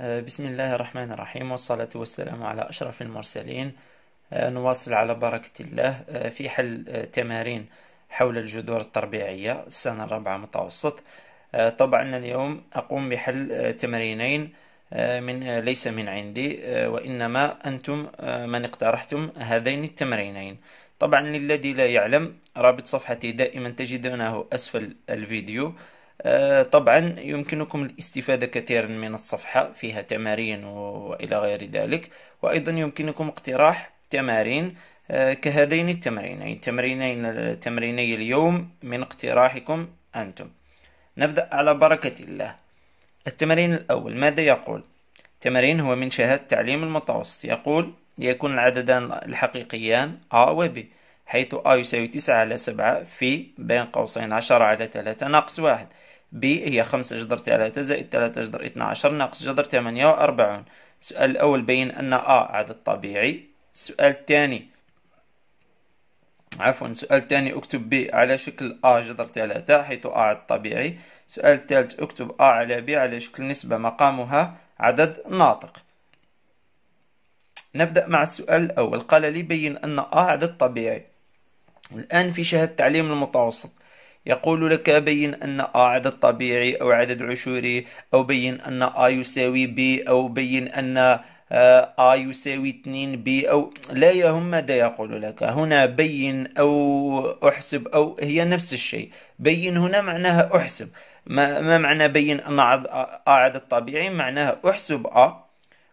آه، بسم الله الرحمن الرحيم والصلاة والسلام على أشرف المرسلين آه، نواصل على بركة الله آه، في حل تمارين حول الجذور التربيعية السنة الرابعة متوسط طبعا اليوم أقوم بحل تمرينين من ليس من عندي وإنما أنتم من اقترحتم هذين التمرينين طبعا للذي لا يعلم رابط صفحتي دائما تجدونه أسفل الفيديو آه، طبعا يمكنكم الاستفادة كثيرا من الصفحة فيها تمارين وإلى غير ذلك وأيضا يمكنكم اقتراح تمارين آه، كهذين التمرينين تمرينين تمريني اليوم من اقتراحكم أنتم نبدأ على بركة الله التمرين الأول ماذا يقول؟ تمرين هو من شهادة تعليم المتوسط يقول ليكون العددان الحقيقيان A و B حيث A يساوي 9 على 7 في بين قوسين 10 على 3 ناقص 1 ب هي خمسة جذر ثلاثة زائد ثلاثة جذر اثنا عشر ناقص جذر ثمانية وأربعون السؤال الأول بين أن أ عدد طبيعي السؤال الثاني عفوا السؤال الثاني اكتب ب على شكل أ جذر ثلاثة حيث أ عدد طبيعي السؤال الثالث اكتب أ على ب على شكل نسبة مقامها عدد ناطق نبدأ مع السؤال الأول قال لي بين أن أ عدد طبيعي الآن في شهادة تعليم المتوسط يقول لك بين أن أ عدد طبيعي أو عدد عشوري أو بين أن أ يساوي ب أو بين أن آ يساوي 2 بي أو لا يهم ماذا يقول لك هنا بين أو أحسب أو هي نفس الشيء بين هنا معناها أحسب ما, ما معنى بين أن آ عدد طبيعي معناها أحسب آ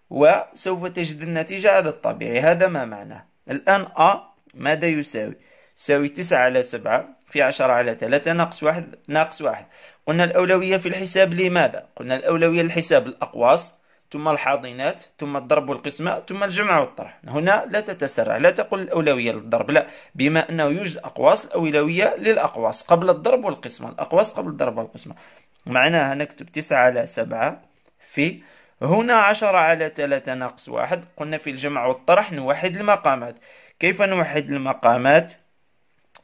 وسوف تجد النتيجة عدد طبيعي هذا ما معناه الآن آ ماذا يساوي يساوي 9 على 7 في عشرة على ثلاثة ناقص واحد ناقص واحد قلنا الأولوية في الحساب لماذا؟ قلنا الأولوية للحساب الأقواس ثم الحاضنات ثم الضرب والقسمة ثم الجمع والطرح هنا لا تتسرع لا تقول الأولوية للضرب لا بما أنه يوجد أقواس الأولوية للأقواس قبل الضرب والقسمة الأقواس قبل الضرب والقسمة معناها نكتب تسعة على سبعة في هنا عشرة على ثلاثة ناقص واحد قلنا في الجمع والطرح نوحد المقامات كيف نوحد المقامات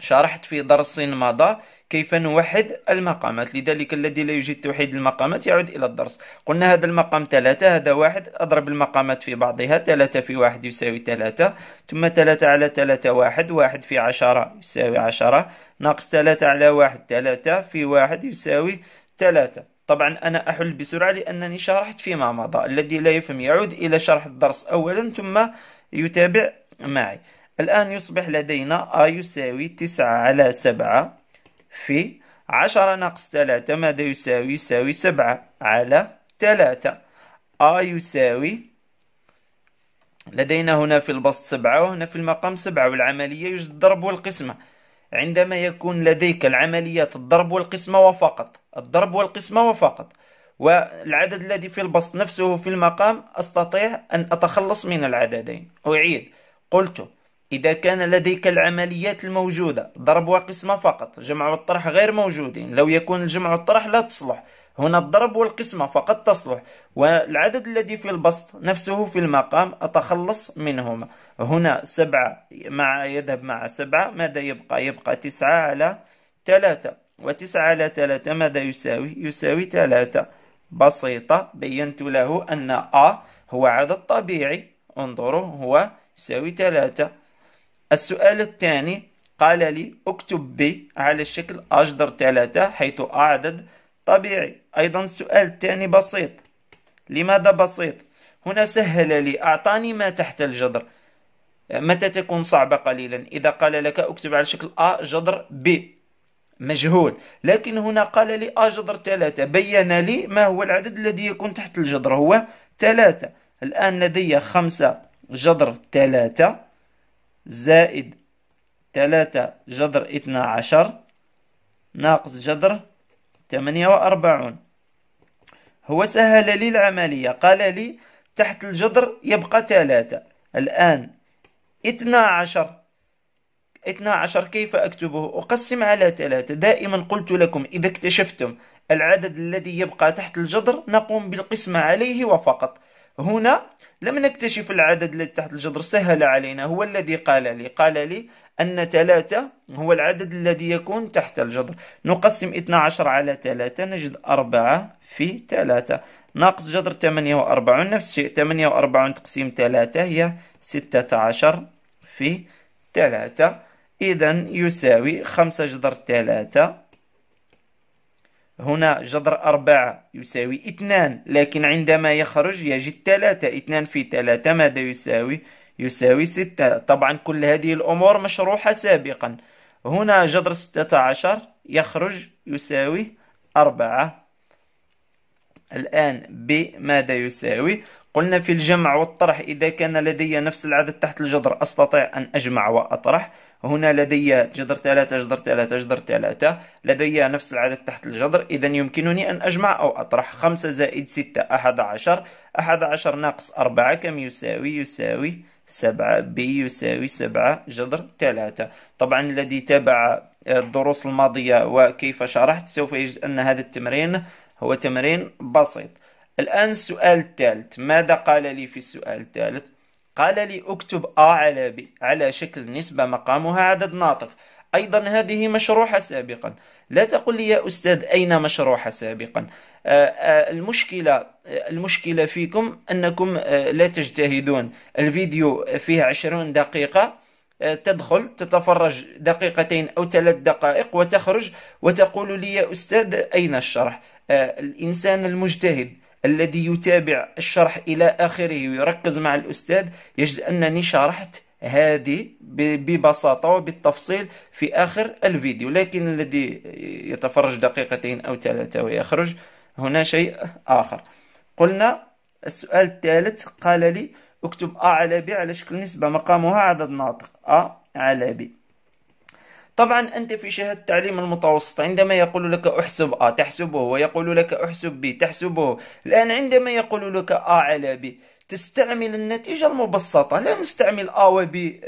شرحت في درس مضى كيف نوحد المقامات لذلك الذي لا يجيد توحيد المقامات يعود إلى الدرس قلنا هذا المقام ثلاثة هذا واحد أضرب المقامات في بعضها ثلاثة في واحد يساوي ثلاثة ثم ثلاثة على ثلاثة واحد واحد في عشرة يساوي عشرة ناقص ثلاثة على واحد ثلاثة في واحد يساوي ثلاثة طبعا أنا أحل بسرعة لأنني شرحت فيما مضى الذي لا يفهم يعود إلى شرح الدرس أولا ثم يتابع معي الآن يصبح لدينا A يساوي تسعة على سبعة في عشرة ناقص 3 ماذا يساوي يساوي سبعة على 3 A يساوي لدينا هنا في البسط سبعة وهنا في المقام سبعة والعملية يوجد الضرب والقسمة عندما يكون لديك العمليات الضرب والقسمة وفقط الضرب والقسمة وفقط والعدد الذي في البسط نفسه في المقام أستطيع أن أتخلص من العددين أعيد قلت إذا كان لديك العمليات الموجودة ضرب وقسمة فقط جمع والطرح غير موجودين لو يكون الجمع والطرح لا تصلح هنا الضرب والقسمة فقط تصلح والعدد الذي في البسط نفسه في المقام أتخلص منهما هنا سبعة مع يذهب مع سبعة ماذا يبقى يبقى تسعة على ثلاثة وتسعة على ثلاثة ماذا يساوي يساوي ثلاثة بسيطة بينت له أن أ هو عدد طبيعي انظروا هو يساوي ثلاثة السؤال الثاني قال لي اكتب بي على الشكل أجدر ثلاثة حيث عدد طبيعي أيضا السؤال الثاني بسيط لماذا بسيط؟ هنا سهل لي أعطاني ما تحت الجذر متى تكون صعبة قليلا إذا قال لك اكتب على شكل أ جذر ب مجهول لكن هنا قال لي أ جذر ثلاثة بين لي ما هو العدد الذي يكون تحت الجذر هو ثلاثة الآن لدي خمسة جذر ثلاثة زائد ثلاثة جذر اثنا عشر ناقص جذر ثمانية وأربعون هو سهل لي العملية قال لي تحت الجذر يبقى ثلاثة الآن اثنا عشر عشر كيف أكتبه؟ أقسم على ثلاثة دائما قلت لكم إذا اكتشفتم العدد الذي يبقى تحت الجذر نقوم بالقسمة عليه وفقط هنا لم نكتشف العدد الذي تحت الجذر سهل علينا هو الذي قال لي قال لي أن ثلاثة هو العدد الذي يكون تحت الجذر نقسم 12 على ثلاثة نجد أربعة في ثلاثة ناقص جذر 48 نفس الشيء 48 تقسيم 3 هي 16 في 3 إذا يساوي 5 جذر 3 هنا جذر أربعة يساوي اثنان لكن عندما يخرج يجد ثلاثة اثنان في ثلاثة ماذا يساوي؟ يساوي ستة طبعا كل هذه الأمور مشروحة سابقا هنا جذر ستة عشر يخرج يساوي أربعة الآن ب ماذا يساوي؟ قلنا في الجمع والطرح إذا كان لدي نفس العدد تحت الجذر أستطيع أن أجمع وأطرح هنا لدي جذر ثلاثة جذر ثلاثة جذر ثلاثة لدي نفس العدد تحت الجذر إذا يمكنني أن أجمع أو أطرح خمسة زائد ستة أحد عشر أحد عشر ناقص أربعة كم يساوي يساوي سبعة بي يساوي سبعة جذر ثلاثة طبعا الذي تابع الدروس الماضية وكيف شرحت سوف يجد أن هذا التمرين هو تمرين بسيط الآن السؤال الثالث ماذا قال لي في السؤال الثالث قال لي اكتب A على B على شكل نسبة مقامها عدد ناطق أيضا هذه مشروحة سابقا لا تقل لي يا أستاذ أين مشروحة سابقا آه، آه، المشكلة آه، المشكلة فيكم أنكم لا تجتهدون الفيديو فيه عشرون دقيقة تدخل تتفرج دقيقتين أو ثلاث دقائق وتخرج وتقول لي يا أستاذ أين الشرح الإنسان المجتهد الذي يتابع الشرح إلى آخره ويركز مع الأستاذ يجد أنني شرحت هذه ببساطة وبالتفصيل في آخر الفيديو لكن الذي يتفرج دقيقتين أو ثلاثة ويخرج هنا شيء آخر قلنا السؤال الثالث قال لي اكتب أ على ب على شكل نسبة مقامها عدد ناطق أ على ب طبعا أنت في شهادة التعليم المتوسط عندما يقول لك أحسب أ تحسبه ويقول لك أحسب ب تحسبه الآن عندما يقول لك أ على ب تستعمل النتيجة المبسطة لا نستعمل أ و ب أ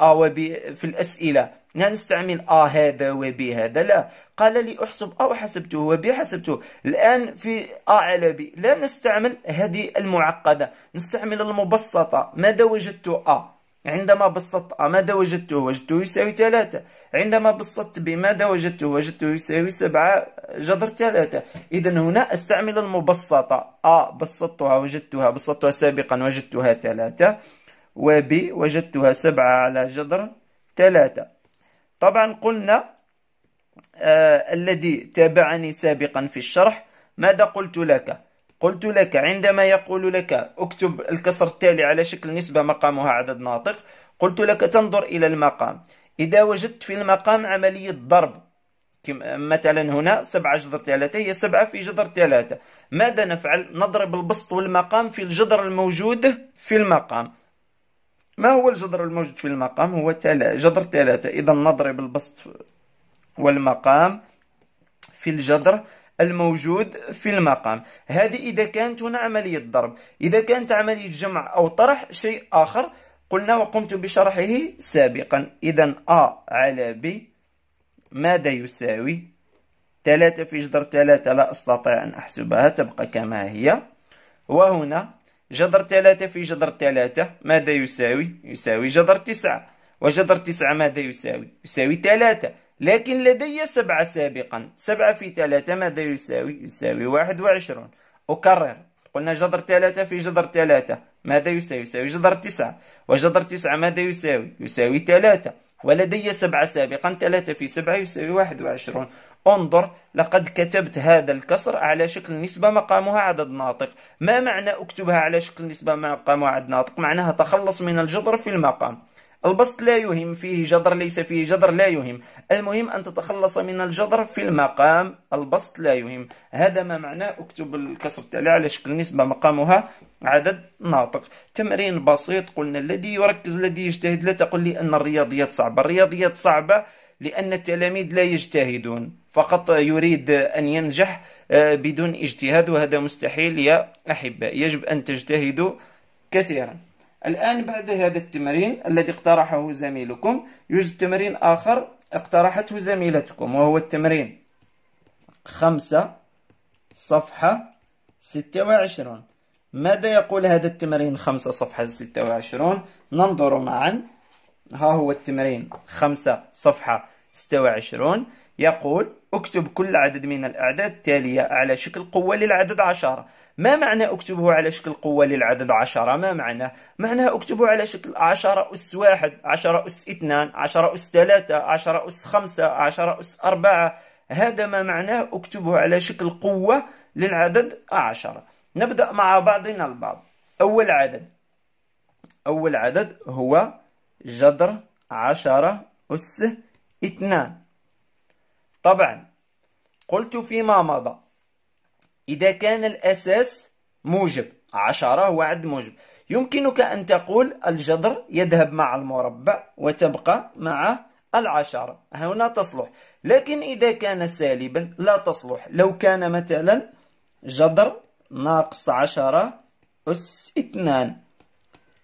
آه، و ب في الأسئلة لا نستعمل آ هذا ب هذا لا قال لي أحسب أ وحسبته ب حسبته الآن في آ على ب لا نستعمل هذه المعقدة نستعمل المبسطة ماذا وجدت أ عندما بسطت ماذا وجدته وجدته يساوي ثلاثة عندما بسطت بماذا وجدته وجدته يساوي سبعة جذر ثلاثة إذا هنا أستعمل المبسطة أ بسطتها وجدتها بسطتها سابقا وجدتها ثلاثة وب وجدتها سبعة على جذر ثلاثة طبعا قلنا آه الذي تابعني سابقا في الشرح ماذا قلت لك قلت لك عندما يقول لك اكتب الكسر التالي على شكل نسبة مقامها عدد ناطق قلت لك تنظر إلى المقام إذا وجدت في المقام عملية ضرب مثلا هنا سبعة جذر ثلاثة هي سبعة في جذر ثلاثة ماذا نفعل؟ نضرب البسط والمقام في الجذر الموجود في المقام ما هو الجذر الموجود في المقام؟ هو جذر ثلاثة إذا نضرب البسط والمقام في الجذر الموجود في المقام هذه إذا كانت هنا عملية ضرب إذا كانت عملية جمع أو طرح شيء آخر قلنا وقمت بشرحه سابقا إذا A على B ماذا يساوي 3 في جذر 3 لا أستطيع أن أحسبها تبقى كما هي وهنا جذر 3 في جذر 3 ماذا يساوي يساوي جذر 9 وجذر 9 ماذا يساوي يساوي 3 لكن لدي سبعة سابقا سبعة في ثلاثة ماذا يساوي يساوي واحد وعشرون أكرر قلنا جذر ثلاثة في جذر ثلاثة ماذا يساوي يساوي جذر تسعة وجذر تسعة ماذا يساوي يساوي ثلاثة ولدي سبعة سابقا ثلاثة في سبعة يساوي واحد وعشرون انظر لقد كتبت هذا الكسر على شكل نسبة مقامها عدد ناطق ما معنى أكتبها على شكل نسبة مقامها عدد ناطق معناها تخلص من الجذر في المقام البسط لا يهم فيه جدر ليس فيه جدر لا يهم المهم أن تتخلص من الجدر في المقام البسط لا يهم هذا ما معناه اكتب الكسر التالي على شكل نسبة مقامها عدد ناطق تمرين بسيط قلنا الذي يركز الذي يجتهد لا تقل لي أن الرياضيات صعبة الرياضيات صعبة لأن التلاميذ لا يجتهدون فقط يريد أن ينجح آه، بدون اجتهاد وهذا مستحيل يا أحبة يجب أن تجتهدوا كثيرا الآن بعد هذا التمرين الذي اقترحه زميلكم يوجد تمرين آخر اقترحته زميلتكم وهو التمرين خمسة صفحة ستة وعشرون ماذا يقول هذا التمرين خمسة صفحة ستة وعشرون ننظر معا ها هو التمرين خمسة صفحة ستة وعشرون يقول اكتب كل عدد من الأعداد التالية على شكل قوة للعدد عشرة ما معنى أكتبه على شكل قوة للعدد عشرة ما معنى معنى أكتبه على شكل عشرة أس واحد عشرة أس اثنان عشرة أس ثلاثة عشرة أس خمسة عشرة أس أربعة هذا ما معناه أكتبه على شكل قوة للعدد عشرة نبدأ مع بعضنا البعض أول عدد أول عدد هو جذر عشرة أس اثنان طبعا قلت فيما مضى إذا كان الأساس موجب عشرة هو عد موجب يمكنك أن تقول الجذر يذهب مع المربع وتبقى مع العشرة هنا تصلح لكن إذا كان سالبا لا تصلح لو كان مثلا جذر ناقص عشرة أس اثنان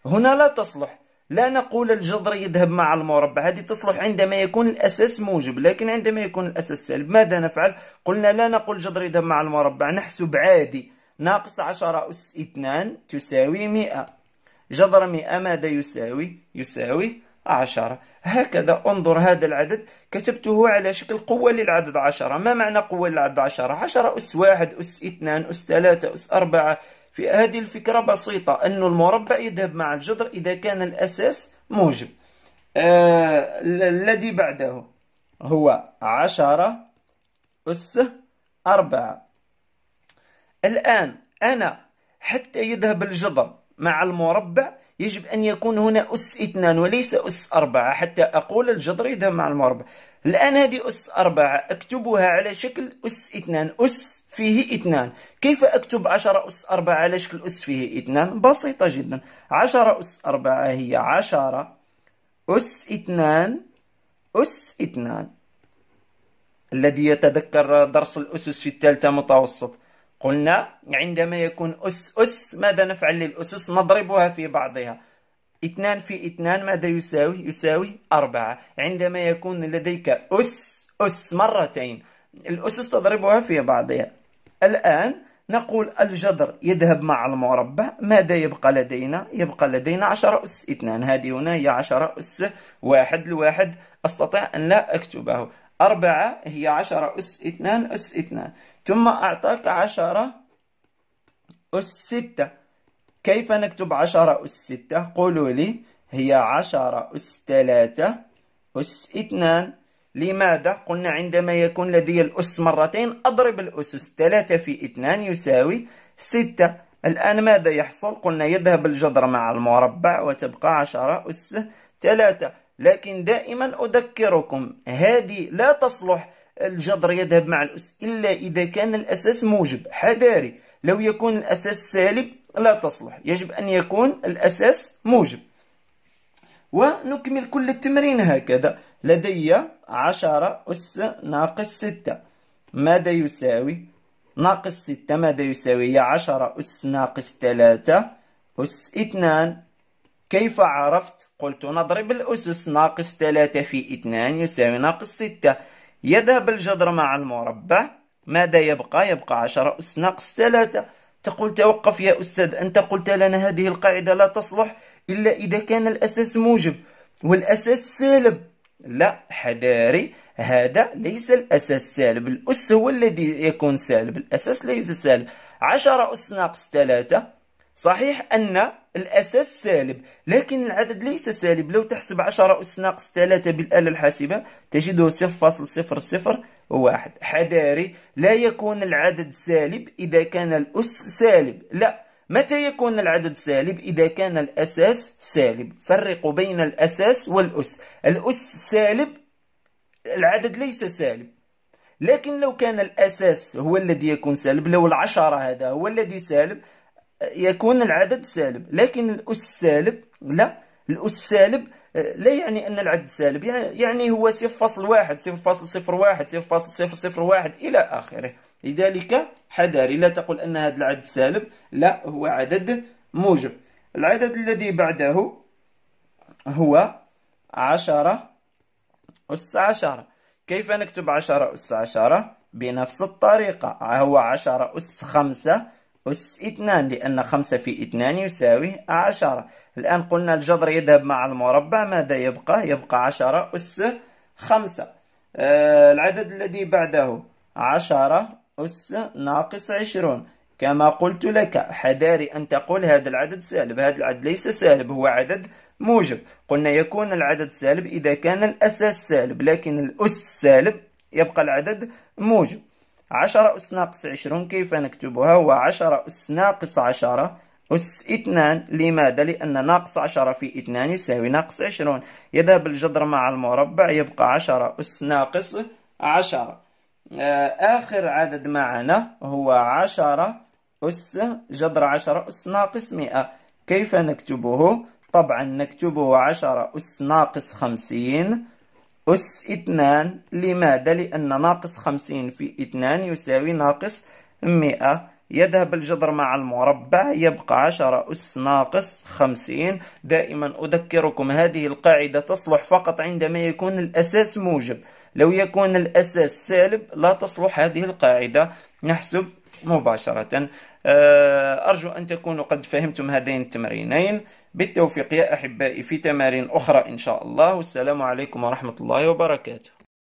هنا لا تصلح لا نقول الجذر يذهب مع المربع هذه تصلح عندما يكون الأساس موجب لكن عندما يكون الأساس سالب ماذا نفعل؟ قلنا لا نقول الجذر يذهب مع المربع نحسب عادي ناقص عشرة أس اثنان تساوي مئة جذر مئة ماذا يساوي؟ يساوي عشرة هكذا انظر هذا العدد كتبته على شكل قوة للعدد عشرة ما معنى قوة للعدد عشرة؟ عشرة أس واحد أس اثنان أس ثلاثة أس أربعة في هذه الفكرة بسيطة أن المربع يذهب مع الجذر إذا كان الأساس موجب آه الذي بعده هو عشرة أس أربعة الآن أنا حتى يذهب الجذر مع المربع يجب أن يكون هنا أس اثنان وليس أس أربعة حتى أقول الجذر مع المربع الآن هذه أس أربعة أكتبها على شكل أس اثنان أس فيه اثنان كيف أكتب عشرة أس أربعة على شكل أس فيه اثنان بسيطة جدا عشرة أس أربعة هي عشرة أس اثنان أس اثنان الذي يتذكر درس الأسس في الثالثة متوسط قلنا عندما يكون أس أس ماذا نفعل للأسس نضربها في بعضها اثنان في اثنان ماذا يساوي يساوي أربعة عندما يكون لديك أس أس مرتين الأسس تضربها في بعضها الآن نقول الجذر يذهب مع المربع ماذا يبقى لدينا يبقى لدينا عشرة أس اثنان هذه هنا هي عشرة أس واحد لواحد أستطيع أن لا أكتبه أربعة هي عشرة أس اثنان أس اثنان ثم أعطاك عشرة أس ستة كيف نكتب عشرة أس ستة قولوا لي هي عشرة أس ثلاثة أس اثنان لماذا قلنا عندما يكون لدي الأس مرتين أضرب الأسس ثلاثة في اثنان يساوي ستة الآن ماذا يحصل قلنا يذهب الجذر مع المربع وتبقى عشرة أس ثلاثة لكن دائما أذكركم هذه لا تصلح الجدر يذهب مع الأس إلا إذا كان الأساس موجب حذاري لو يكون الأساس سالب لا تصلح يجب أن يكون الأساس موجب ونكمل كل التمرين هكذا لدي عشرة أس ناقص ستة ماذا يساوي ناقص ستة ماذا يساوي هي عشرة أس ناقص ثلاثة أس اثنان كيف عرفت قلت نضرب الأسس ناقص ثلاثة في اثنان يساوي ناقص ستة يذهب الجذر مع المربع ماذا يبقى يبقى عشرة أس ناقص ثلاثة تقول توقف يا أستاذ أنت قلت لنا هذه القاعدة لا تصلح إلا إذا كان الأساس موجب والأساس سالب لا حذاري هذا ليس الأساس سالب الأس هو الذي يكون سالب الأساس ليس سالب عشرة أس ناقص ثلاثة صحيح أن الأساس سالب لكن العدد ليس سالب لو تحسب 10 أس ناقص 3 بالآلة الحاسبة تجده 0.001 حذاري لا يكون العدد سالب إذا كان الأس سالب لا متى يكون العدد سالب إذا كان الأساس سالب فرقوا بين الأساس والأس الأس سالب العدد ليس سالب لكن لو كان الأساس هو الذي يكون سالب لو العشرة هذا هو الذي سالب يكون العدد سالب لكن الأس سالب لا الأس سالب آه، لا يعني أن العدد سالب يعني-, يعني هو صفر فاصل واحد صفر فاصل صفر واحد صفر فاصل صفر صفر واحد إلى آخره لذلك حذاري لا تقل أن هذا العدد سالب لا هو عدد موجب العدد الذي بعده هو عشرة أس عشرة كيف نكتب عشرة أس عشرة بنفس الطريقة هو عشرة أس خمسة أس اثنان لأن خمسة في اثنان يساوي عشرة الآن قلنا الجذر يذهب مع المربع ماذا يبقى؟ يبقى عشرة أس خمسة آه العدد الذي بعده عشرة أس ناقص عشرون كما قلت لك حذاري أن تقول هذا العدد سالب هذا العدد ليس سالب هو عدد موجب قلنا يكون العدد سالب إذا كان الأساس سالب لكن الأس سالب يبقى العدد موجب عشرة أس ناقص عشرون كيف نكتبها هو عشرة أس ناقص عشرة أس اثنان لماذا؟ لأن ناقص عشرة في اثنان يساوي ناقص عشرون يذهب الجذر مع المربع يبقى عشرة أس ناقص عشرة آه، آخر عدد معنا هو عشرة أس جذر عشرة أس ناقص مئة كيف نكتبه؟ طبعا نكتبه عشرة أس ناقص خمسين أس اثنان لماذا؟ لأن ناقص خمسين في اثنان يساوي ناقص مئة يذهب الجذر مع المربع يبقى عشرة أس ناقص خمسين دائما أذكركم هذه القاعدة تصلح فقط عندما يكون الأساس موجب لو يكون الأساس سالب لا تصلح هذه القاعدة نحسب مباشرة آه، أرجو أن تكونوا قد فهمتم هذين التمرينين بالتوفيق يا أحبائي في تمارين أخرى إن شاء الله والسلام عليكم ورحمة الله وبركاته